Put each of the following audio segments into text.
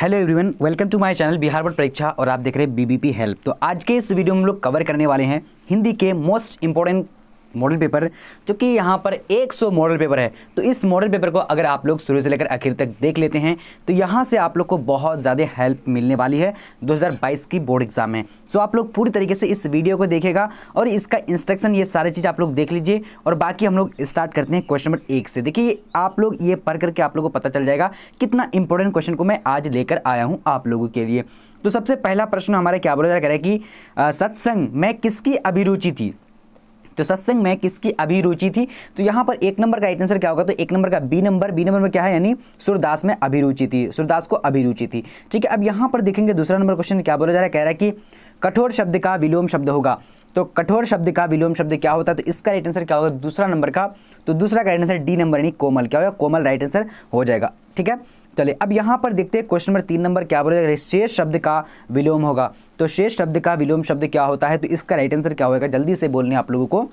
hello everyone welcome to my channel Bihar board परीक्षा और आप देख रहे हैं बीबीपी हेल्प तो आज के इस वीडियो में हम लोग कवर करने वाले हैं हिंदी के मोस्ट इंपॉर्टेंट मॉडल पेपर जो कि यहाँ पर 100 मॉडल पेपर है तो इस मॉडल पेपर को अगर आप लोग शुरू से लेकर आखिर तक देख लेते हैं तो यहाँ से आप लोग को बहुत ज़्यादा हेल्प मिलने वाली है 2022 की बोर्ड एग्ज़ाम में सो आप लोग पूरी तरीके से इस वीडियो को देखेगा और इसका इंस्ट्रक्शन ये सारी चीज़ आप लोग देख लीजिए और बाकी हम लोग स्टार्ट करते हैं क्वेश्चन नंबर एक से देखिए आप लोग ये पढ़ करके आप लोग को पता चल जाएगा कितना इंपॉर्टेंट क्वेश्चन को मैं आज लेकर आया हूँ आप लोगों के लिए तो सबसे पहला प्रश्न हमारे क्या बोला जा रहा है कि सत्संग में किसकी अभिरुचि थी तो सत्संग में किसकी अभिरुचि थी तो यहाँ पर एक नंबर का राइट आंसर क्या होगा तो एक नंबर का बी नंबर बी नंबर में क्या है यानी सुरदास में अभिरुचि थी सुरदास को अभिरुचि थी ठीक है अब यहाँ पर देखेंगे दूसरा नंबर क्वेश्चन क्या बोला जा रहा है कह रहा है कि कठोर शब्द का विलोम शब्द होगा तो कठोर शब्द का विलोम शब्द क्या होता है तो इसका राइट आंसर क्या होगा दूसरा नंबर का तो दूसरा का राइट आंसर डी नंबर यानी कोमल क्या होगा कोमल राइट आंसर हो जाएगा ठीक है चले अब यहाँ पर देखते हैं क्वेश्चन नंबर तीन नंबर क्या बोलेगा शेष शब्द का विलोम होगा तो शेष शब्द का विलोम शब्द क्या होता है तो इसका राइट आंसर क्या होगा जल्दी से बोलने आप लोगों को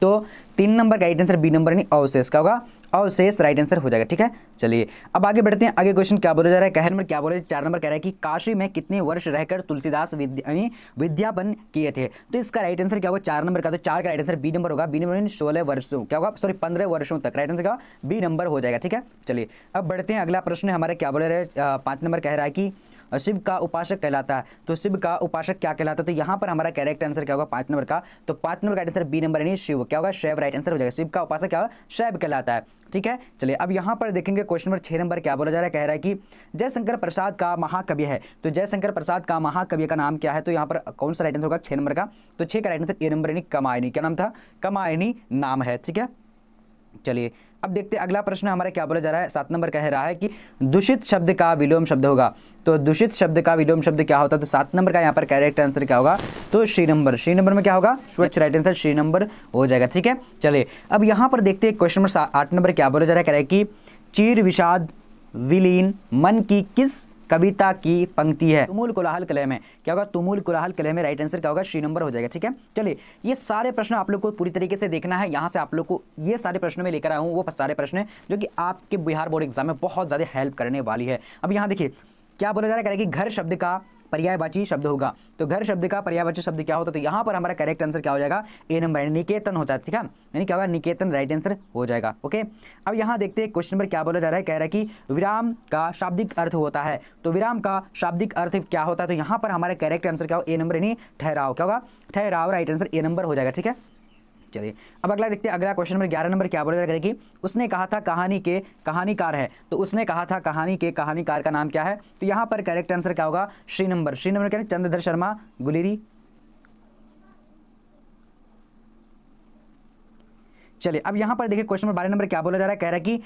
तो तीन नंबर का राइट आंसर बी नंबर यानी अवशेष का होगा अवशेष राइट आंसर हो जाएगा ठीक है चलिए अब आगे बढ़ते हैं आगे क्वेश्चन क्या बोला जा रहा है कहर नंबर क्या बोला चार नंबर कह रहा है कि काशी में कितने वर्ष रहकर तुलसीदास यानी विद्यापन किए थे तो इसका राइट आंसर क्या होगा चार नंबर का तो चार का राइट आंसर बी नंबर होगा बी नंबर सोलह वर्षों क्या होगा सॉरी पंद्रह वर्षों तक राइट आंसर का बी नंबर हो जाएगा ठीक है चलिए अब बढ़ते हैं अगला प्रश्न हमारे क्या बोल रहे है पांच नंबर कह रहा है कि शिव का उपासक कहलाता है तो शिव का उपासक क्या कहलाता है तो यहां पर हमारा करेक्ट आंसर क्या होगा पांच नंबर का तो पांच नंबर का आंसर बी नंबर यानी शिव क्या होगा शैव राइट आंसर हो जाएगा शिव का उपासक क्या होगा शैव कहलाता है ठीक है चलिए अब यहां पर देखेंगे क्वेश्चन नंबर छह नंबर क्या बोला जा रहा है कह रहा है कि जयशंकर प्रसाद का महाकवि है तो जयशंकर प्रसाद का महाकवि का नाम क्या है तो यहां पर कौन सा राइट आंसर होगा छह नंबर का तो छह का राइट आंसर ए नंबर यानी कमायनी क्या नाम था कमायनी नाम है ठीक है चलिए अब देखते हैं अगला प्रश्न हमारा क्या बोला जा रहा है सात नंबर कह रहा है कि दूषित शब्द का विलोम शब्द होगा तो दूषित शब्द का विलोम शब्द क्या होता है तो सात नंबर का यहाँ पर करेक्ट आंसर क्या होगा तो श्री नंबर श्री नंबर में क्या होगा स्वच्छ राइट आंसर श्री नंबर हो जाएगा ठीक है चलिए अब यहाँ पर देखते हैं क्वेश्चन नंबर आठ नंबर क्या बोला जा रहा है कह रहा है कि चीर विषाद विलीन मन की किस कविता की पंक्ति है तुमुल कोलाहल कले में क्या होगा तुमुल कोलाहल कले में राइट आंसर क्या होगा श्री नंबर हो जाएगा ठीक है चलिए ये सारे प्रश्न आप लोग को पूरी तरीके से देखना है यहाँ से आप लोग को ये सारे प्रश्न में लेकर आया हूँ वो सारे प्रश्न जो कि आपके बिहार बोर्ड एग्जाम में बहुत ज़्यादा हेल्प करने वाली है अब यहाँ देखिए क्या बोला जा रहा है कि घर शब्द का पर्यायवाची शब्द होगा तो घर शब्द का पर्यायवाची शब्द क्या होता है तो यहाँ पर हमारा करेक्ट आंसर क्या हो जाएगा ए नंबर निकेतन होता है ठीक है यानी क्या होगा निकेतन राइट आंसर हो जाएगा ओके अब यहाँ देखते हैं क्वेश्चन नंबर क्या बोला जा रहा है कह रहा है कि विराम का शाब्दिक अर्थ होता है तो विराम का शाब्दिक अर्थ क्या होता है तो यहाँ पर हमारा करेक्ट आंसर क्या हो ए नंबर यानी ठहराव क्या होगा ठहराव राइट आंसर ए नंबर हो जाएगा ठीक है चलिए अब अगला देखते हैं अगला क्वेश्चन नंबर ग्यारह नंबर क्या बोला जाएगा कि उसने कहा था कहानी के कहानीकार है तो उसने कहा था कहानी के कहानीकार का नाम क्या है तो यहाँ पर करेक्ट आंसर क्या होगा श्री नंबर श्री नंबर क्या चंद्रधर शर्मा गुलेरी चलिए अब यहाँ पर देखिए क्वेश्चन नंबर बारह नंबर क्या बोला जा रहा है कह रहा है कि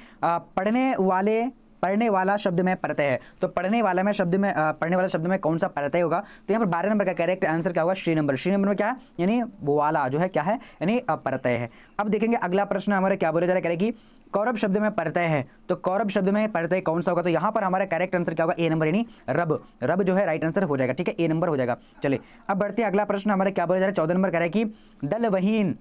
पढ़ने वाले पढ़ने वाला शब्द में प्रत्यय है तो पढ़ने वाला में शब्द में पढ़ने वाला शब्द में कौन सा प्रत्यय होगा तो यहाँ पर बारह नंबर का करेक्ट आंसर क्या होगा श्री नंबर श्री नंबर में क्या है यानी वाला जो है क्या है यानी प्रत्यय है अब देखेंगे अगला प्रश्न हमारे क्या बोला जा रहा है कि कौरव शब्द में पढ़ते है तो कौरव शब्द में हैं कौन सा होगा तो यहाँ पर हमारा करेक्ट आंसर क्या होगा ए नंबर यानी रब रब जो है राइट आंसर हो जाएगा ठीक है ए नंबर हो जाएगा चले अब बढ़ते अगला प्रश्न हमारे क्या बोला जा रहा है चौदह नंबर कह रहा है कि दल वहीन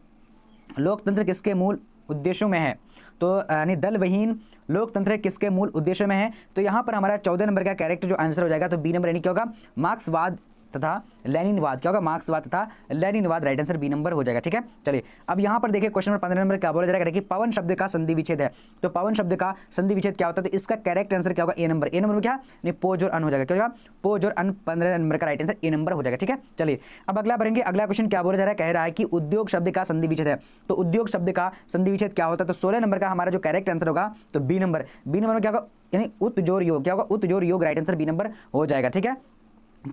लोकतंत्र किसके मूल उद्देश्यों में है तो यानी दलविहीन लोकतंत्र किसके मूल उद्देश्य में है तो यहाँ पर हमारा चौदह नंबर का कैरेक्टर जो आंसर हो जाएगा तो बी नंबर यानी क्या होगा मार्क्सवाद तथा लेनिनवाद क्या होगा मार्क्सवाद तथा लेनिनवाद राइट आंसर बी नंबर हो जाएगा ठीक है चलिए अब यहाँ पर देखिए क्वेश्चन नंबर पंद्रह नंबर क्या बोला जा रहा है कि पवन शब्द का संधि विच्छेद है तो पवन शब्द का संधि विच्छेद क्या होता है तो इसका करेक्ट आंसर क्या होगा ए नंबर ए नंबर में क्या नहीं पोज और अन हो जाएगा क्या होगा पोज और अन पंद्रह नंबर का राइट आंसर ए नंबर हो जाएगा ठीक है चलिए अब अगला बढ़ेंगे अगला क्वेश्चन क्या बोला जा रहा है कह रहा है कि उद्योग शब्द का संधि विच्छेद है तो उद्योग शब्द का संधि विच्छेद क्या होता है तो सोलह नंबर का हमारा जो करेक्ट आंसर होगा तो बी नंबर बी नंबर में क्या होगा यानी उत्जोर योग क्या होगा उत्जोर योग राइट आंसर बी नंबर हो जाएगा ठीक है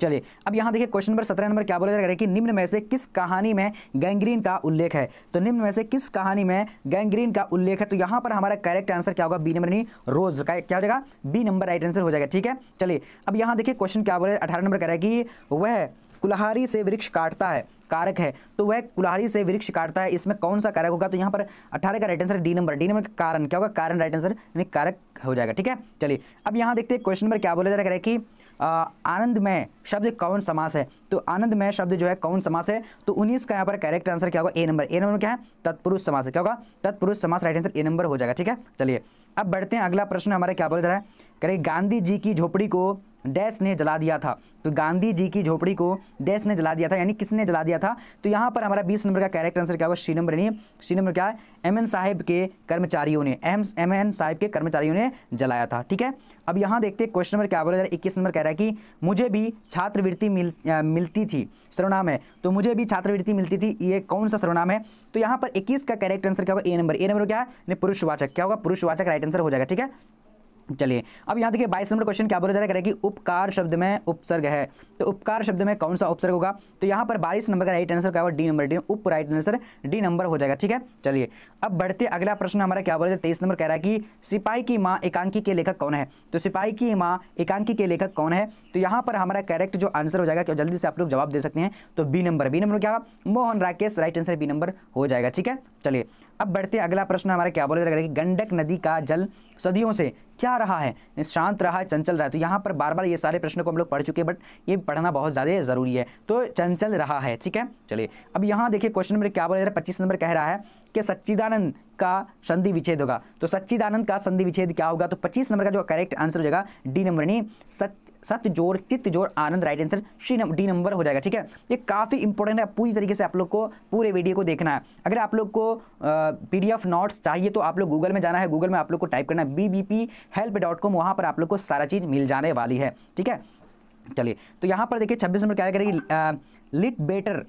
चलिए अब यहाँ देखिए क्वेश्चन नंबर सत्रह नंबर क्या बोला जा रहा है कि निम्न में से किस कहानी में गैंग्रीन का उल्लेख है तो निम्न में से किस कहानी में गैंग्रीन का उल्लेख है तो यहाँ पर हमारा करेक्ट आंसर क्या होगा बी नंबर नहीं रोज का क्या हो जाएगा बी नंबर राइट आंसर हो जाएगा ठीक है चलिए अब यहाँ देखिए क्वेश्चन क्या बोला अठारह नंबर कह रहा है कि वह कुल्हारी से वृक्ष काटता है कारक है तो वह कुल्हारी से वृक्ष काटता है इसमें कौन सा कारक होगा तो यहाँ पर अठारह का right answer D number D number का कारण क्या होगा कारण राइट आंसर यानी कारक हो जाएगा ठीक है चलिए अब यहाँ देखते हैं क्वेश्चन नंबर क्या बोला जा रहा है कि आनंदमय शब्द कौन समास है तो आनंदमय शब्द जो है कौन समास है तो उन्नीस का यहाँ पर करेक्ट आंसर क्या होगा ए नंबर ए नंबर क्या है तत्पुरुष समास है क्या होगा तत्पुरुष समास राइट आंसर ए नंबर हो जाएगा ठीक है चलिए अब बढ़ते हैं अगला प्रश्न हमारे क्या बोल रहा है करें गांधी जी की झोपड़ी को डैश ने जला दिया था तो गांधी जी की झोपड़ी को डैश ने जला दिया था यानी किसने जला दिया था तो यहाँ पर हमारा बीस नंबर का कैरेक्ट आंसर क्या होगा श्री नंबर नहीं श्री नंबर क्या है एम साहिब के कर्मचारियों ने एम एम एन के कर्मचारियों ने जलाया था ठीक है अब यहाँ देखते हैं क्वेश्चन नंबर क्या बोला इक्कीस नंबर कह रहा है कि मुझे भी छात्रवृत्ति मिल आ, मिलती थी सर्वनाम है तो मुझे भी छात्रवृत्ति मिलती थी ये कौन सा सर्वनाम है तो यहाँ पर इक्कीस का कैरेक्ट आंसर क्या होगा ए नंबर ए नंबर क्या है पुरुषवाचक क्या होगा पुरुषवाचक राइट आंसर हो जाएगा ठीक है चलिए अब यहाँ देखिए बाईस नंबर क्वेश्चन क्या बोला जा रहा है कि उपकार शब्द में उपसर्ग है तो उपकार शब्द में कौन सा उपसर्ग होगा तो यहाँ पर बाईस नंबर का राइट आंसर क्या होगा डी नंबर डी उप राइट आंसर डी नंबर हो जाएगा ठीक है चलिए अब बढ़ते अगला प्रश्न हमारा क्या बोला जाए तेईस नंबर कह रहा है कि सिपाही की माँ एकांकी के लेखक कौन है तो सिपाही की माँ एकांकी के लेखक कौन है तो यहाँ पर हमारा करेक्ट जो आंसर हो जाएगा क्या जल्दी से आप लोग जवाब दे सकते हैं तो बी नंबर बी नंबर क्या होगा Mohan Rakesh right answer B number हो जाएगा ठीक है चलिए अब बढ़ते अगला प्रश्न हमारे क्या बोला जाएगा गंडक नदी का जल सदियों से क्या रहा है शांत रहा है चंचल रहा है तो यहाँ पर बार बार ये सारे प्रश्न को हम लोग पढ़ चुके हैं बट ये पढ़ना बहुत ज़्यादा ज़रूरी है तो चंचल रहा है ठीक है चलिए अब यहाँ देखिए क्वेश्चन नंबर क्या बोला जा रहा है पच्चीस नंबर कह रहा है कि सच्चिदानंद का संधि विच्छेद होगा तो सच्चिदानंद का संधि विच्छेद क्या होगा तो पच्चीस नंबर का जो करेक्ट आंसर हो जाएगा डी नंबर यानी सच सतजोर चित्तजोर आनंद right answer C D number हो जाएगा ठीक है ये काफ़ी इंपॉर्टेंट है पूरी तरीके से आप लोग को पूरे वीडियो को देखना है अगर आप लोग को पी डी नोट्स चाहिए तो आप लोग गूगल में जाना है गूगल में आप लोग को टाइप करना है B B help dot com वहाँ पर आप लोग को सारा चीज़ मिल जाने वाली है ठीक है चलिए तो यहाँ पर देखिए छब्बीस नंबर क्या करेगी लिट बेटर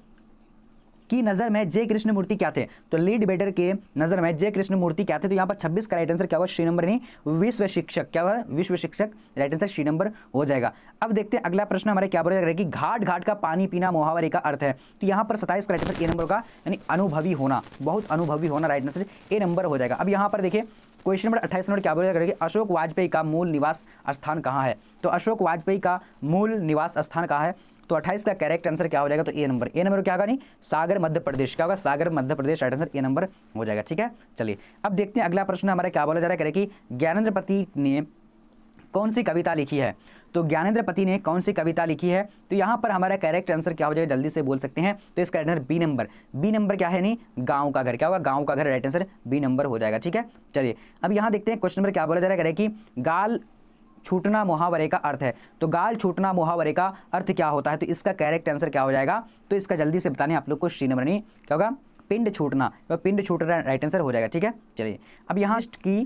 की नज़र में जय कृष्ण मूर्ति क्या थे तो लीड बेटर के नज़र में जय कृष्ण मूर्ति क्या थे तो यहाँ पर छब्बीस का राइट आंसर क्या होगा श्री नंबर नहीं विश्व शिक्षक क्या होगा विश्व शिक्षक राइट आंसर श्री नंबर हो जाएगा अब देखते हैं अगला प्रश्न हमारे क्या बोला कि घाट घाट का पानी पीना मुहावरे का अर्थ है तो यहाँ पर सताइस का राइट आंसर ए नंबर होगा यानी अनुभवी होना बहुत अनुभवी होना राइट आंसर ए नंबर हो जाएगा अब यहाँ पर देखिए क्वेश्चन नंबर अट्ठाईस नंबर क्या बोलेगा कि अशोक वाजपेयी का मूल निवास स्थान कहाँ है तो अशोक वाजपेयी का मूल निवास स्थान कहाँ है तो अट्ठाईस का करेक्ट आंसर क्या हो जाएगा तो ए नंबर ए नंबर क्या होगा नहीं सागर मध्य प्रदेश क्या होगा Sagar Madhya Pradesh right answer A number हो जाएगा ठीक है चलिए अब देखते हैं अगला प्रश्न हमारा क्या बोला जा रहा है कि ज्ञानेन्द्र पति ने कौन सी कविता लिखी है तो ज्ञानेंद्र पति ने कौन सी कविता लिखी है तो यहाँ पर हमारा करेक्ट आंसर क्या हो जाएगा जल्दी से बोल सकते हैं तो इसका answer B number B number क्या है नहीं गांव का घर क्या होगा गांव का घर राइट आंसर बी नंबर हो जाएगा ठीक है चलिए अब यहाँ देखते हैं क्वेश्चन नंबर क्या बोला जा रहा है कि गाल छूटना मुहावरे का अर्थ है तो गाल छूटना मुहावरे का अर्थ क्या होता है तो इसका करेक्ट आंसर क्या हो जाएगा तो इसका जल्दी से बताने आप लोग को श्री नंबर क्या होगा पिंड छूटना पिंड छूटना राइट आंसर हो जाएगा ठीक है चलिए अब यहाँ की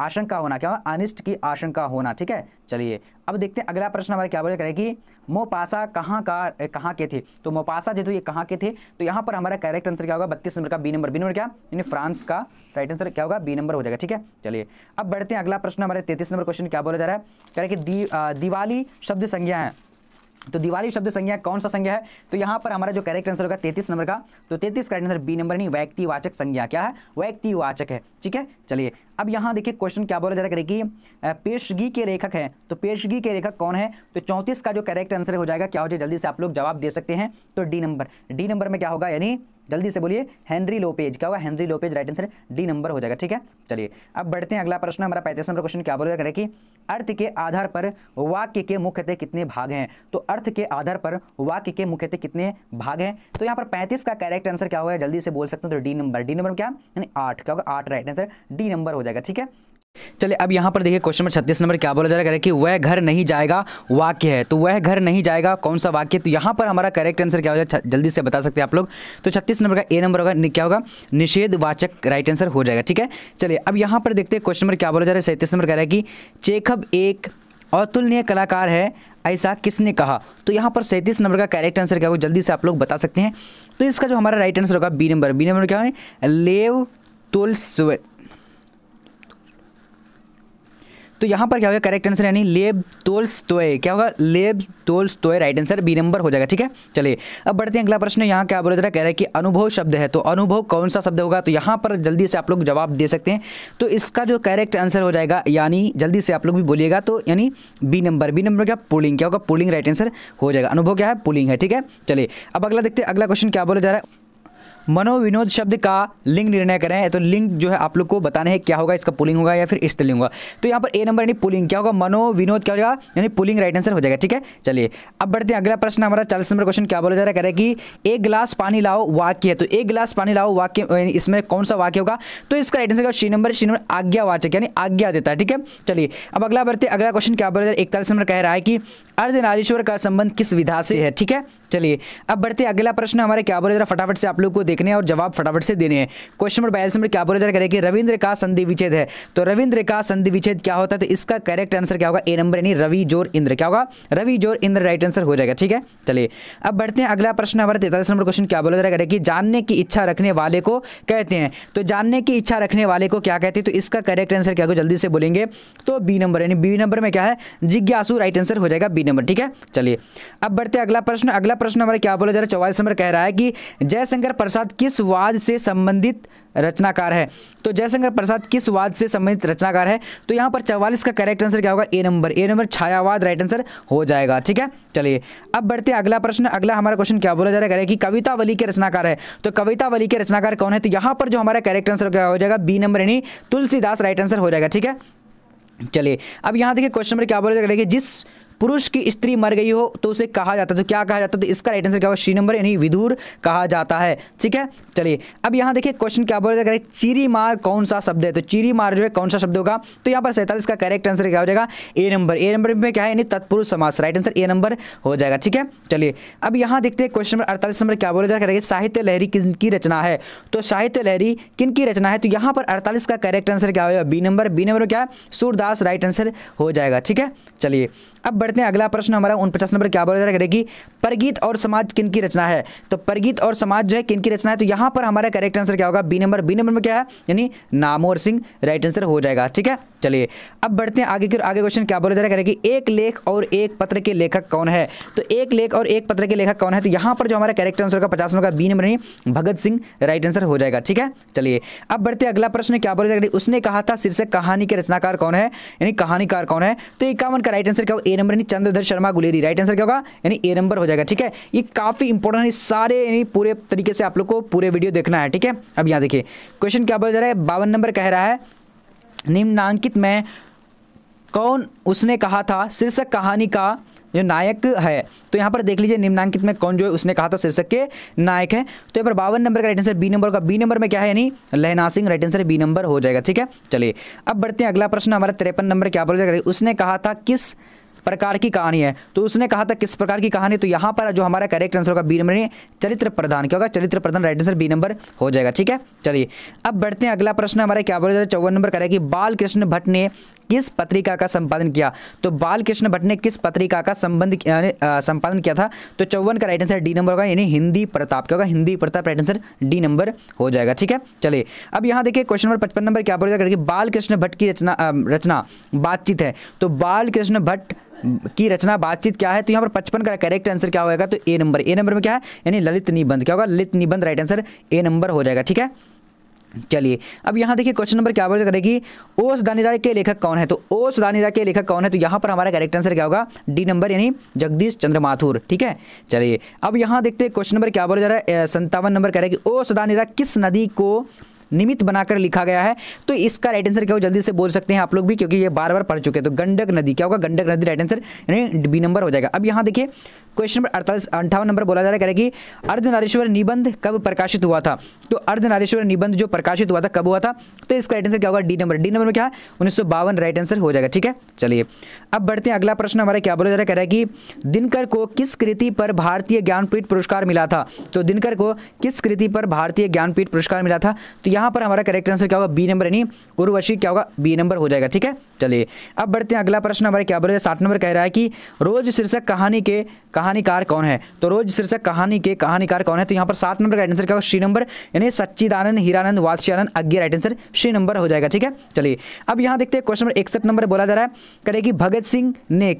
आशंका होना क्या अनिष्ट की आशंका होना ठीक है चलिए अब देखते हैं अगला प्रश्न हमारे क्या बोले करें कि मोपासा कहाँ का कहाँ के थे तो मोपासा जो ये कहाँ के थे तो यहाँ पर हमारा करेक्ट आंसर क्या होगा बत्तीस नंबर का बी नंबर बी नंबर क्या यानी फ्रांस का राइट आंसर क्या होगा बी नंबर हो जाएगा ठीक है चलिए अब बढ़ते हैं अगला प्रश्न हमारे तैतीस नंबर क्वेश्चन क्या बोला जा रहा है कह रहे कि दी, आ, दिवाली शब्द संज्ञा है तो दिवाली शब्द संज्ञा कौन सा संज्ञा है तो यहाँ पर हमारा जो करेक्ट आंसर होगा तैतीस नंबर का तो तैतीस करेक्ट आंसर बी नंबर नहीं व्यक्तिवाचक संज्ञा क्या है व्यक्तिवाचक है ठीक है चलिए अब यहाँ देखिए क्वेश्चन क्या बोला जा रहा है कि पेशगी के लेखक हैं तो पेशगी के लेखक कौन है तो चौंतीस का जो करेक्ट आंसर हो जाएगा क्या हो जाए जल्दी से आप लोग जवाब दे सकते हैं तो डी नंबर डी नंबर में क्या होगा यानी जल्दी से बोलिए हेनरी लोपेज क्या होगा Henry Lopez right answer D number हो जाएगा ठीक है चलिए अब बढ़ते हैं अगला प्रश्न हमारा पैंतीस नंबर क्वेश्चन क्या बोलेगा कि अर्थ के आधार पर वाक्य के मुख्यतः कितने भाग हैं तो अर्थ के आधार पर वाक्य के मुख्यतः कितने भाग हैं तो यहाँ पर पैंतीस का करेक्ट आंसर क्या होगा जल्दी से बोल सकते हैं तो डी नंबर डी नंबर क्या यानी आठ क्या होगा आठ राइट आंसर डी नंबर हो जाएगा ठीक है चले अब यहाँ पर देखिए क्वेश्चन नंबर छत्तीस नंबर क्या बोला जा रहा है कि वह घर नहीं जाएगा वाक्य है तो वह घर नहीं जाएगा कौन सा वाक्य तो यहाँ पर हमारा करेक्ट आंसर क्या हो जल्दी से बता सकते हैं आप लोग तो छत्तीस नंबर का ए नंबर होगा क्या होगा निषेधवाचक राइट आंसर हो जाएगा ठीक है चलिए अब यहाँ पर देखते हैं क्वेश्चन नंबर क्या बोला जा रहा है सैंतीस नंबर कह रहा है कि चेखब एक अतुलनीय कलाकार है ऐसा किसने कहा तो यहाँ पर सैंतीस नंबर का करेक्ट आंसर क्या होगा जल्दी से आप लोग बता सकते हैं तो इसका जो हमारा राइट आंसर होगा बी नंबर बी नंबर क्या होगा लेव तुल तो यहाँ पर क्या होगा करेक्ट आंसर यानी लेब तोल्स तोय क्या होगा Lev Tolstoy right answer B number हो जाएगा ठीक है चलिए अब बढ़ते हैं अगला प्रश्न यहाँ क्या बोला जा रहा कह रहा है कि अनुभव शब्द है तो अनुभव कौन सा शब्द होगा तो यहाँ पर जल्दी से आप लोग जवाब दे सकते हैं तो इसका जो करेक्ट आंसर हो जाएगा यानी जल्दी से आप लोग भी बोलिएगा तो यानी बी नंबर बी नंबर क्या पुलिंग क्या होगा पुलिंग राइट आंसर हो जाएगा अनुभव क्या है पुलिंग है ठीक है चलिए अब अगला देखते हैं अगला क्वेश्चन क्या बोला जा रहा है मनोविनोद शब्द का लिंग निर्णय करें तो लिंग जो है आप लोग को बताने है क्या होगा इसका पुलिंग होगा या फिर स्त्रीलिंग होगा तो यहाँ पर ए नंबर यानी पुलिंग क्या होगा मनोविनोद क्या होगा यानी पुलिंग राइट आंसर हो जाएगा ठीक है चलिए अब बढ़ते हैं अगला प्रश्न हमारा चालीस नंबर क्वेश्चन क्या बोला जा रहा है कि एक गिलास पानी लाओ वाक्य है तो एक गिलास पानी लाओ वाक्य इसमें कौन सा वाक्य होगा तो इसका राइट आंसर होगा शी नंबर शी नंबर आज्ञावाचक यानी आज्ञा देता है ठीक है चलिए अब अगला बढ़ते अगला क्वेश्चन क्या बोला जा रहा है इकतालीस नंबर कह रहा है कि अर्धनारीश्वर का संबंध किस विधा से है ठीक है चलिए अब बढ़ते अगला प्रश्न हमारे क्या बोले है फटाफट से आप लोग को देख देखने हैं और जवाब फटाफट से देने हैं क्वेश्चन नंबर बयालीस नंबर क्या बोला जा रहा है कि रविंद्र का संधि विच्छेद है तो रविंद्र का संधि विच्छेद क्या होता है तो इसका करेक्ट आंसर क्या होगा ए नंबर यानी रवि जोर इंद्र क्या होगा रवि जोर इंद्र राइट आंसर हो जाएगा ठीक है चलिए अब बढ़ते हैं अगला प्रश्न हमारा तैतालीस नंबर क्वेश्चन क्या बोला जा रहा है कि जानने की इच्छा रखने वाले को कहते हैं तो जानने की इच्छा रखने वाले को क्या कहते हैं तो इसका करेक्ट आंसर क्या होगा जल्दी से बोलेंगे तो बी नंबर यानी बी नंबर में क्या है जिज्ञासु राइट आंसर हो जाएगा बी नंबर ठीक है चलिए अब बढ़ते अगला प्रश्न अगला प्रश्न हमारा क्या बोला जा रहा है चौवालीस नंबर कह रहा है कि जयशंकर प्रसाद प्रसाद किस वाद से संबंधित रचनाकार है तो जयशंकर प्रसाद किस वाद से संबंधित रचनाकार है तो यहाँ पर चवालीस का करेक्ट आंसर क्या होगा ए नंबर ए नंबर छायावाद राइट आंसर हो जाएगा ठीक है चलिए अब बढ़ते हैं अगला प्रश्न अगला हमारा क्वेश्चन क्या बोला जा रहा है कि कविता वली के रचनाकार है तो कविता वली के रचनाकार कौन है तो यहाँ पर जो हमारा करेक्ट आंसर क्या हो जाएगा बी नंबर यानी तुलसीदास राइट आंसर हो जाएगा ठीक है चलिए अब यहाँ देखिए क्वेश्चन नंबर क्या बोला जा रहा है कि जिस पुरुष की स्त्री मर गई हो तो उसे कहा जाता है तो क्या कहा जाता है तो इसका राइट आंसर क्या होगा सी नंबर यानी विदुर कहा जाता है ठीक है चलिए अब यहाँ देखिए क्वेश्चन क्या बोला जाएगा चीरी मार कौन सा शब्द है तो चीरी मार जो है कौन सा शब्द होगा तो यहाँ पर सैंतालीस का करेक्ट आंसर क्या हो जाएगा ए नंबर ए नंबर में क्या है यानी तत्पुरुष समास राइट आंसर ए नंबर हो जाएगा ठीक है चलिए अब यहाँ देखते हैं क्वेश्चन नंबर अड़तालीस नंबर क्या बोला जाएगा साहित्य लहरी किन की रचना है तो साहित्य लहरी किन की रचना है तो यहाँ पर अड़तालीस का करेक्ट आंसर क्या होगा बी नंबर बी नंबर क्या है सूरदास राइट आंसर हो जाएगा ठीक है चलिए अब बढ़ते हैं अगला प्रश्न हमारा उनपचास नंबर क्या बोला जा रहा है परगीत और समाज किन की रचना है तो परगीत और समाज जो है किन की रचना है तो यहाँ पर हमारा करेक्ट आंसर क्या होगा बी नंबर बी नंबर में क्या है यानी नामोर सिंह राइट आंसर हो जाएगा ठीक है चलिए अब बढ़ते हैं आगे की आगे क्वेश्चन क्या बोला जा रहा है कि एक लेख और एक पत्र के लेखक कौन है तो एक लेख और एक पत्र के लेखक कौन है तो यहां पर जो हमारा कैरेक्टर आंसर होगा पचास का बी नंबर नहीं भगत सिंह राइट आंसर हो जाएगा ठीक है चलिए अब बढ़ते अगला प्रश्न क्या बोला जा रहा है उसने कहा था शीर्षक कहानी के रचनाकार कौन है यानी कहानीकार कौन है तो इक्यावन का राइट आंसर क्या होगा ए नंबर नहीं चंद्रधर शर्मा गुलेरी राइट आंसर क्या होगा यानी ए नंबर हो जाएगा ठीक है ये काफ़ी इंपॉर्टेंट है सारे पूरे तरीके से आप लोग को पूरे वीडियो देखना है ठीक है अब यहाँ देखिए क्वेश्चन क्या बोला जा रहा है बावन नंबर कह रहा है निम्नांकित में कौन उसने कहा था शीर्षक कहानी का जो नायक है तो यहाँ पर देख लीजिए निम्नांकित में कौन जो है उसने कहा था शीर्षक के नायक है तो यहाँ पर बावन नंबर का राइट आंसर बी नंबर का बी नंबर में क्या है यानी Lahna Singh right answer B number हो जाएगा ठीक है चलिए अब बढ़ते हैं अगला प्रश्न हमारा तिरपन नंबर क्या बोल जाएगा उसने कहा था किस प्रकार की कहानी है तो उसने कहा था किस प्रकार की कहानी तो यहाँ पर जो हमारा करेक्ट आंसर होगा बी नंबर चरित्र प्रधान क्या होगा चरित्र प्रधान राइट आंसर बी नंबर हो जाएगा ठीक है चलिए अब बढ़ते हैं अगला प्रश्न हमारे क्या बोल रहे चौवन नंबर करेगी बालकृष्ण भट्ट ने किस पत्रिका का संपादन किया तो बालकृष्ण भट्ट ने किस पत्रिका का संबंध संपादन किया था तो चौवन का राइट आंसर डी नंबर होगा यानी हिंदी प्रताप क्या होगा Hindi Pratap right answer D number हो जाएगा ठीक है चलिए अब यहाँ देखिए क्वेश्चन नंबर पचपन नंबर क्या बोल रहे बालकृष्ण भट्ट की रचना रचना बातचीत है तो बालकृष्ण भट्ट की रचना बातचीत क्या है तो यहाँ पर पचपन का करेक्ट आंसर क्या होगा तो ए नंबर ए नंबर में क्या है यानी ललित निबंध क्या होगा ललित निबंध राइट आंसर ए नंबर हो जाएगा ठीक है चलिए अब यहाँ देखिए क्वेश्चन नंबर क्या बोल करेगी ओस सदानी राय के लेखक कौन है तो ओस सदानी राय के लेखक कौन है तो यहाँ पर हमारा करेक्ट आंसर क्या होगा डी नंबर यानी जगदीश चंद्र माथुर ठीक है चलिए अब यहाँ देखते हैं क्वेश्चन नंबर क्या बोला जा रहा है संतावन नंबर करेगी ओस सदानी राय किस नदी को निमित्त बनाकर लिखा गया है तो इसका राइट आंसर क्या हो जल्दी से बोल सकते हैं आप लोग भी क्योंकि ये बार बार पढ़ चुके हैं तो गंडक नदी क्या होगा गंडक नदी राइट आंसर यानी बी नंबर हो जाएगा अब यहाँ देखिए क्वेश्चन नंबर अड़तालीस अंठावन नंबर बोला जा रहा है कि अर्धनारेश्वर निबंध कब प्रकाशित हुआ था तो अर्धनारेश्वर निबंध जो प्रकाशित हुआ था कब हुआ था तो इसका राइट आंसर क्या होगा डी नंबर डी नंबर में क्या है उन्नीस राइट आंसर हो जाएगा ठीक है चलिए अब बढ़ते हैं अगला प्रश्न हमारा क्या बोला जा रहा है कि दिनकर को किस कृति पर भारतीय ज्ञानपीठ पुरस्कार मिला था तो दिनकर को किस कृति पर भारतीय ज्ञानपीठ पुरस्कार मिला था तो यहां पर हमारा करेक्ट आंसर क्या होगा बी नंबर यानी उर्वशी क्या होगा बी नंबर हो जाएगा ठीक है चलिए अब बढ़ते हैं अगला प्रश्न हमारे क्या बोल रहे सात नंबर कह रहा है कि रोज शीर्षक कहानी के कहानीकार कौन है तो रोज शीर्षक कहानी के कहानीकार कौन है तो यहां पर सात नंबर का आंसर क्या होगा श्री नंबर यानी Sachchidanand Hiranand Vatsyayan Agyeya right answer C number हो जाएगा ठीक है चलिए अब यहां देखते हैं क्वेश्चन नंबर इकसठ नंबर बोला जा रहा है करेगी भगत सिंह ने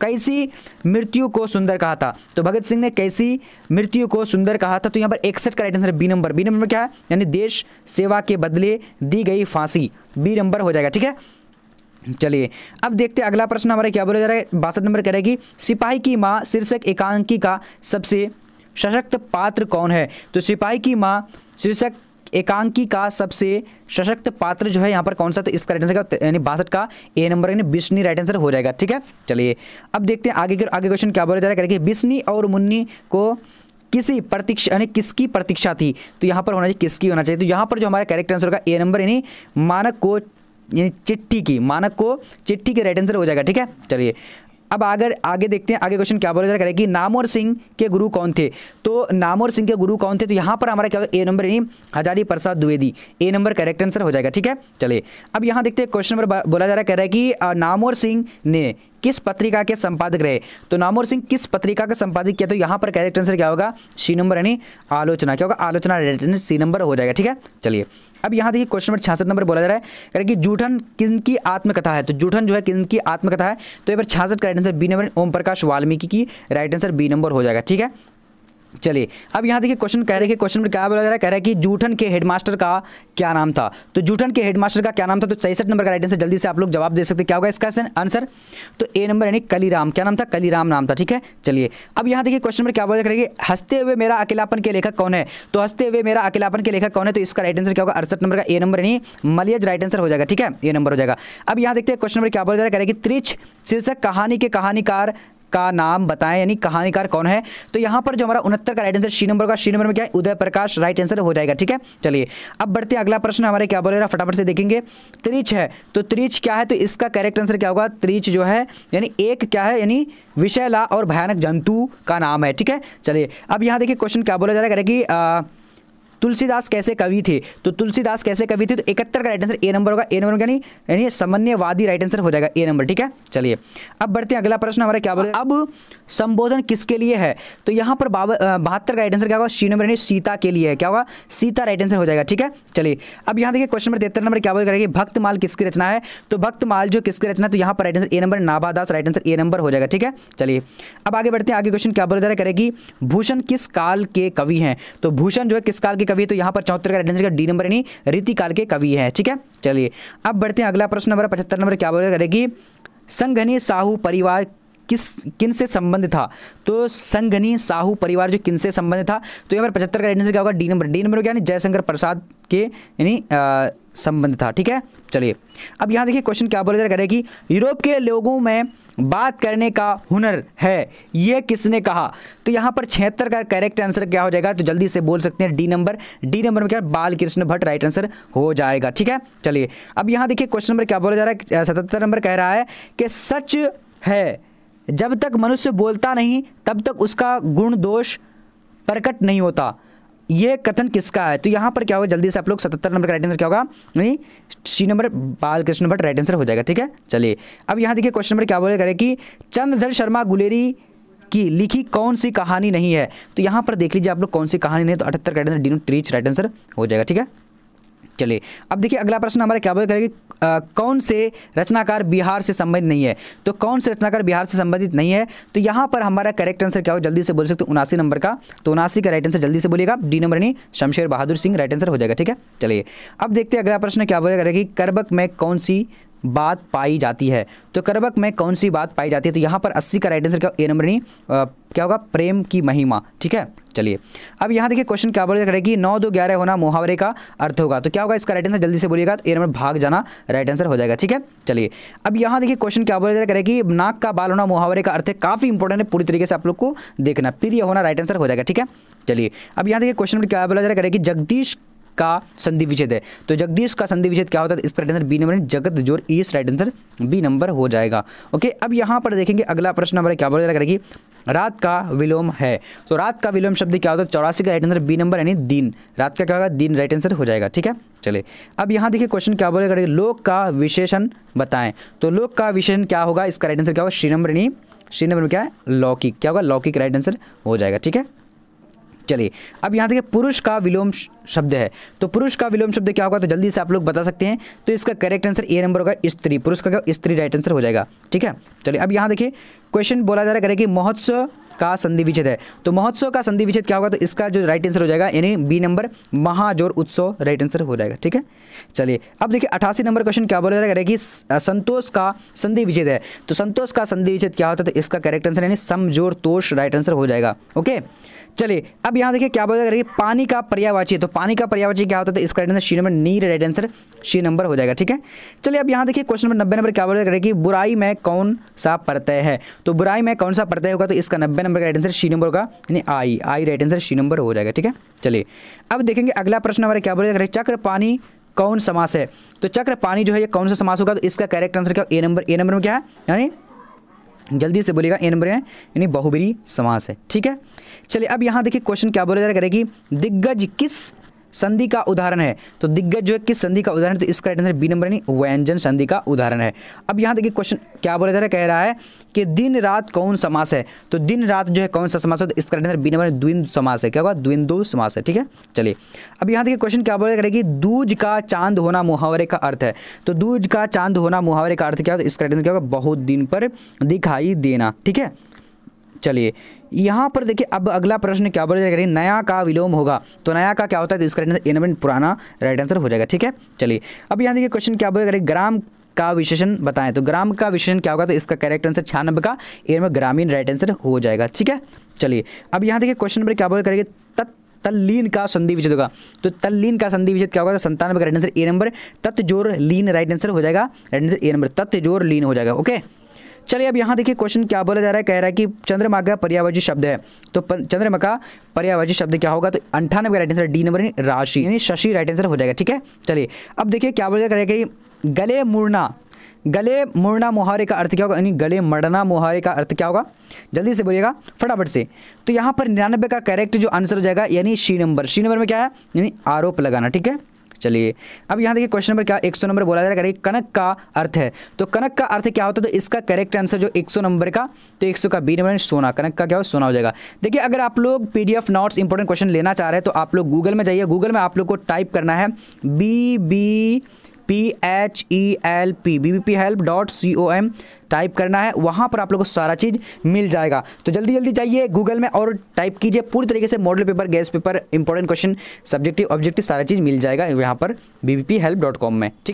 कैसी मृत्यु को सुंदर कहा था तो भगत सिंह ने कैसी मृत्यु को सुंदर कहा था तो यहाँ पर इकसठ का right answer B number B number क्या है यानी देश सेवा के बदले दी गई फांसी बी नंबर हो जाएगा ठीक है चलिए अब देखते हैं अगला प्रश्न हमारा क्या बोला जा रहा है बासठ नंबर करेगी सिपाही की माँ शीर्षक एकांकी का सबसे सशक्त पात्र कौन है तो सिपाही की माँ शीर्षक एकांकी का सबसे सशक्त पात्र जो है यहाँ पर कौन सा तो इसका राइट आंसर यानी बासठ का ए नंबर यानी बिस्नी राइट आंसर हो जाएगा ठीक है चलिए अब देखते हैं आगे आगे क्वेश्चन क्या बोला जा रहा है कि बिस्नी और मुन्नी को किसी प्रतीक्षा यानी किसकी प्रतीक्षा थी तो यहाँ पर होना चाहिए किसकी होना चाहिए तो यहाँ पर जो हमारा करेक्ट आंसर होगा ए नंबर यानी मानक को यानी चिट्ठी की मानक को चिट्ठी के राइट आंसर हो जाएगा ठीक है चलिए अब अगर आगे देखते हैं आगे क्वेश्चन क्या बोला जा रहा है कि नामोर सिंह के गुरु कौन थे तो नामोर सिंह के गुरु कौन थे तो यहां पर हमारा क्या ए नंबर यानी Hazari Prasad Dwivedi A number correct answer हो जाएगा ठीक है चलिए अब यहां देखते हैं क्वेश्चन नंबर बोला जा रहा है कह रहा है कि नामोर सिंह ने किस पत्रिका के संपादक रहे तो नामोर सिंह किस पत्रिका का संपादक किया तो यहां पर करेक्ट आंसर क्या होगा सी नंबर यानी आलोचना क्या होगा आलोचना सी नंबर हो जाएगा ठीक है चलिए अब यहां देखिए क्वेश्चन नंबर छियासठ नंबर बोला जा रहा है कह कि जूठन किन की आत्मकथा है तो जूठन जो है किन की आत्मकथा है तो यहाँ पर छियासठ का right answer B number Om Prakash Valmiki की राइट आंसर बी नंबर हो जाएगा ठीक है चलिए अब यहाँ देखिए क्वेश्चन कह रहे हैं क्वेश्चन में क्या बोला जा रहा है कह रहा है कि जूठन के हेडमास्टर का क्या नाम था तो जूठन के हेडमास्टर का क्या नाम था तो सैसठ नंबर का राइट आंसर जल्दी से आप लोग जवाब दे सकते क्या होगा इसका आंसर तो ए नंबर यानी कलीराम क्या नाम था कलीराम नाम था ठीक है चलिए अब यहाँ देखिए क्वेश्चन में क्या बोला करेगी हंसते हुए मेरा अकेलापन के लेखक कौन है तो हंसते हुए मेरा अकेलापन के लेखक कौन है तो इसका राइट आंसर क्या होगा अड़सठ नंबर का ए नंबर यानी मलियज राइट आंसर हो जाएगा ठीक है ए नंबर हो जाएगा अब यहाँ देखते हैं क्वेश्चन नंबर क्या बोला जा रहा है कह रहे कि त्रिच शीर्षक कहानी के कहानीकार का नाम बताएं यानी कहानीकार कौन है तो यहां पर जो हमारा उनहत्तर का राइट आंसर शी नंबर का शी नंबर में क्या है उदय प्रकाश राइट आंसर हो जाएगा ठीक है चलिए अब बढ़ते हैं अगला प्रश्न हमारे क्या बोलेगा फटाफट से देखेंगे त्रिच है तो त्रिच क्या है तो इसका करेक्ट आंसर क्या होगा त्रिच जो है यानी एक क्या है यानी विषैला और भयानक जंतु का नाम है ठीक है चलिए अब यहाँ देखिए क्वेश्चन क्या बोला जा रहा है कि तुलसीदास कैसे कवि थे तो तुलसीदास कैसे कवि थे तो इकहत्तर का राइट आंसर ए नंबर होगा ए नंबर यानी यानी समन्वयवादी राइट आंसर हो जाएगा ए नंबर ठीक है चलिए अब बढ़ते हैं अगला प्रश्न हमारा क्या बोला अब संबोधन किसके लिए है तो यहाँ पर बहत्तर का राइट आंसर क्या होगा सी नंबर यानी सीता के लिए है क्या होगा सीता राइट आंसर हो जाएगा ठीक है चलिए अब यहाँ देखिए क्वेश्चन नंबर तिहत्तर नंबर क्या बोल करेगी भक्तमाल किसकी रचना है तो भक्तमाल जो किसकी रचना है तो यहाँ पर right answer A number Nabhadas right answer A number हो जाएगा ठीक है चलिए अब आगे बढ़ते हैं आगे क्वेश्चन क्या बोल रहा है करेगी भूषण किस काल के कवि हैं तो भूषण जो है किस काल के कवि तो यहाँ पर चौहत्तर का आंसर का डी नंबर यानी रीतिकाल के कवि है ठीक है चलिए अब बढ़ते हैं अगला प्रश्न नंबर पचहत्तर नंबर क्या बोला करेगी संघनी साहू परिवार किस किन से संबंध था तो संघनी साहू परिवार जो किन से संबंध था तो यहाँ पर पचहत्तर का आइडेंटिफिक क्या होगा डी नंबर डी नंबर क्या जयशंकर प्रसाद के यानी संबंध था ठीक है चलिए अब यहाँ देखिए क्वेश्चन क्या बोला जा रहा है कि यूरोप के लोगों में बात करने का हुनर है ये किसने कहा तो यहाँ पर छिहत्तर का करेक्ट आंसर क्या हो जाएगा तो जल्दी से बोल सकते हैं डी नंबर डी नंबर में क्या बाल कृष्ण भट्ट राइट आंसर हो जाएगा ठीक है चलिए अब यहाँ देखिए क्वेश्चन नंबर क्या बोला जा रहा है सतहत्तर नंबर कह रहा है कि सच है जब तक मनुष्य बोलता नहीं तब तक उसका गुण दोष प्रकट नहीं होता यह कथन किसका है तो यहां पर क्या होगा जल्दी से आप लोग सतहत्तर नंबर का राइट आंसर क्या होगा नहीं C number Balkrishna Bhatt right answer हो जाएगा ठीक है चलिए अब यहां देखिए क्वेश्चन नंबर क्या बोले करें कि चंद्रधर शर्मा गुलेरी की लिखी कौन सी कहानी नहीं है तो यहां पर देख लीजिए आप लोग कौन सी कहानी नहीं तो अठहत्तर का राइट आंसर डी ट्रीच राइट आंसर हो जाएगा ठीक है चले अब देखिए अगला प्रश्न हमारा क्या बोल करेगा कौन से रचनाकार बिहार से संबंधित नहीं है तो कौन से रचनाकार बिहार से संबंधित नहीं है तो यहाँ पर हमारा करेक्ट आंसर क्या हो जल्दी से बोल सकते हो उनासी नंबर का तो उनासी का राइट आंसर जल्दी से बोलिएगा डी नंबर नहीं शमशेर बहादुर सिंह राइट आंसर हो जाएगा ठीक है चलिए अब देखते हैं अगला प्रश्न क्या बोला करेगी कर्बक में कौन सी बात पाई जाती है तो करबक में कौन सी बात पाई जाती है तो यहाँ पर अस्सी का राइट आंसर क्या ए नंबर नहीं क्या होगा प्रेम की महिमा ठीक है चलिए अब यहाँ देखिए क्वेश्चन क्या बोल रहा नौ दो ग्यारह होना मुहावरे का अर्थ होगा तो क्या होगा इसका राइट आंसर जल्दी से बोलिएगा तो ए नंबर भाग जाना राइट आंसर हो जाएगा ठीक है चलिए अब यहाँ देखिए क्वेश्चन क्या बोल रहा है कि नाक का बाल होना मुहावरे का अर्थ है काफ़ी इंपॉर्टेंट है पूरी तरीके से आप लोग को देखना प्रिय होना राइट आंसर हो जाएगा ठीक है चलिए अब यहाँ देखिए क्वेश्चन क्या बोला जा रहा है कि जगदीश का संधि विच्छेद है तो जगदीश का संधि विच्छेद क्या होता है इसका राइट आंसर बी नंबर जगत जोर इस राइट आंसर बी नंबर हो जाएगा ओके अब यहाँ पर देखेंगे अगला प्रश्न हमारे क्या बोला करेगी रात का विलोम है तो रात का विलोम शब्द क्या होता है चौरासी का राइट आंसर बी नंबर यानी दिन रात का क्या होगा दिन राइट आंसर हो जाएगा ठीक है चले अब यहाँ देखिए क्वेश्चन क्या बोला करेगी लोक का विशेषण बताएं तो लोक का विशेषण क्या होगा इसका राइट आंसर क्या होगा श्री नंबर यानी श्री नंबर क्या है लौकिक क्या होगा लौकिक राइट आंसर हो जाएगा ठीक है चलिए अब यहाँ देखिए पुरुष का विलोम शब्द है तो पुरुष का विलोम शब्द क्या होगा तो जल्दी से आप लोग बता सकते हैं तो इसका करेक्ट आंसर ए नंबर होगा स्त्री पुरुष का स्त्री राइट आंसर हो जाएगा ठीक है चलिए अब यहाँ देखिए क्वेश्चन बोला जा रहा है कि महोत्सव का संधि विच्छेद है तो महोत्सव का संधि विच्छेद क्या होगा तो इसका जो राइट आंसर हो जाएगा यानी बी नंबर महाजोर उत्सव राइट आंसर हो जाएगा ठीक है चलिए अब देखिए अठासी नंबर क्वेश्चन क्या बोला जा रहा है कि संतोष का संधि विच्छेद है तो संतोष का संधि विच्छेद क्या होता है तो इसका करेक्ट आंसर यानी समजोर तोष राइट आंसर हो जाएगा ओके चलिए अब यहाँ देखिए क्या बोलेगा रही पानी का पर्यावाची तो पानी का पर्यावाची क्या होता है तो इसका राइट आंसर शी नंबर नी राइट आंसर शी नंबर हो जाएगा ठीक है चलिए अब यहाँ देखिए क्वेश्चन नंबर नब्बे नंबर क्या बोला कि बुराई में कौन सा प्रत्यय है तो बुराई में कौन सा प्रत्यय होगा तो इसका नब्बे नंबर का राइट आंसर शी नंबर होगा यानी आई आई राइट आंसर शी नंबर हो जाएगा ठीक है चलिए अब देखेंगे अगला प्रश्न हमारा क्या बोला करेगी चक्र पानी कौन समास है तो चक्र पानी जो है ये कौन सा समास होगा तो इसका करेक्ट आंसर क्या ए नंबर ए नंबर में क्या है यानी जल्दी से बोलेगा ए नंबर है यानी बहुबरी समास है ठीक है चलिए अब यहाँ देखिए क्वेश्चन क्या बोला जा रहा है कि दिग्गज किस संधि का उदाहरण है तो दिग्गज जो है किस संधि का उदाहरण तो इसका राइट आंसर बी नंबर यानी व्यंजन संधि का उदाहरण है अब यहाँ देखिए क्वेश्चन क्या बोला जा रहा है कह रहा है कि दिन रात कौन समास है तो दिन रात जो है कौन सा समास है तो इसका राइट आंसर बी नंबर द्विंद समास है क्या होगा द्विंदु समास है ठीक है चलिए अब यहाँ देखिए क्वेश्चन क्या बोला जा रहा है कि दूज का चांद होना मुहावरे का अर्थ है तो दूज का चांद होना मुहावरे का अर्थ क्या होता है इसका राइट आंसर क्या होगा बहुत दिन पर दिखाई देना ठीक है चलिए यहाँ पर देखिए अब अगला प्रश्न क्या बोल जाएगा नया का विलोम होगा तो नया का क्या होता है तो इसका इनमेंट पुराना राइट आंसर हो जाएगा ठीक है चलिए अब यहाँ देखिए क्वेश्चन क्या बोलेगा ग्राम का विशेषण बताएं तो ग्राम का विशेषण क्या होगा तो इसका करेक्ट आंसर छियानबे का इनमें ग्रामीण राइट आंसर हो जाएगा ठीक है चलिए अब यहाँ देखिए क्वेश्चन नंबर क्या बोल करेंगे तल्लीन का संधि विचित होगा तो तल्लीन का संधि विचित क्या होगा तो संतानवे का राइट आंसर ए नंबर तत्जोर लीन राइट आंसर हो जाएगा राइट आंसर ए नंबर तत्जोर लीन हो जाएगा ओके चलिए अब यहाँ देखिए क्वेश्चन क्या बोला जा रहा है कह रहा है कि चंद्रमा का पर्यावाची शब्द है तो चंद्रमा का पर्यावाची शब्द क्या होगा तो अंठानवे राइट आंसर डी नंबर राशि यानी शशि राइट आंसर हो जाएगा ठीक है चलिए अब देखिए क्या बोला जा रहा है कि गले मुड़ना गले मुड़ना मुहारे का अर्थ क्या होगा यानी गले मड़ना मुहारे का अर्थ क्या होगा जल्दी से बोलिएगा फटाफट से तो यहाँ पर निन्यानबे का करेक्ट जो आंसर हो जाएगा यानी शी नंबर शी नंबर में क्या है यानी आरोप लगाना ठीक है चलिए अब यहाँ देखिए क्वेश्चन नंबर क्या एक सौ नंबर बोला जा रहा है कनक का अर्थ है तो कनक का अर्थ क्या होता है तो इसका करेक्ट आंसर जो एक सौ नंबर का तो एक सौ का बी नंबर सोना कनक का क्या हो सोना हो जाएगा देखिए अगर आप लोग P D F notes important question लेना चाह रहे हैं तो आप लोग गूगल में जाइए गूगल में आप लोग को टाइप करना है B B P H E L P B B P help dot C O M type करना है वहाँ पर आप लोग को सारा चीज़ मिल जाएगा तो जल्दी जल्दी जाइए गूगल में और टाइप कीजिए पूरी तरीके से model paper guess paper important question subjective objective सारा चीज़ मिल जाएगा यहाँ पर बी हेल्प डॉट कॉम में ठीक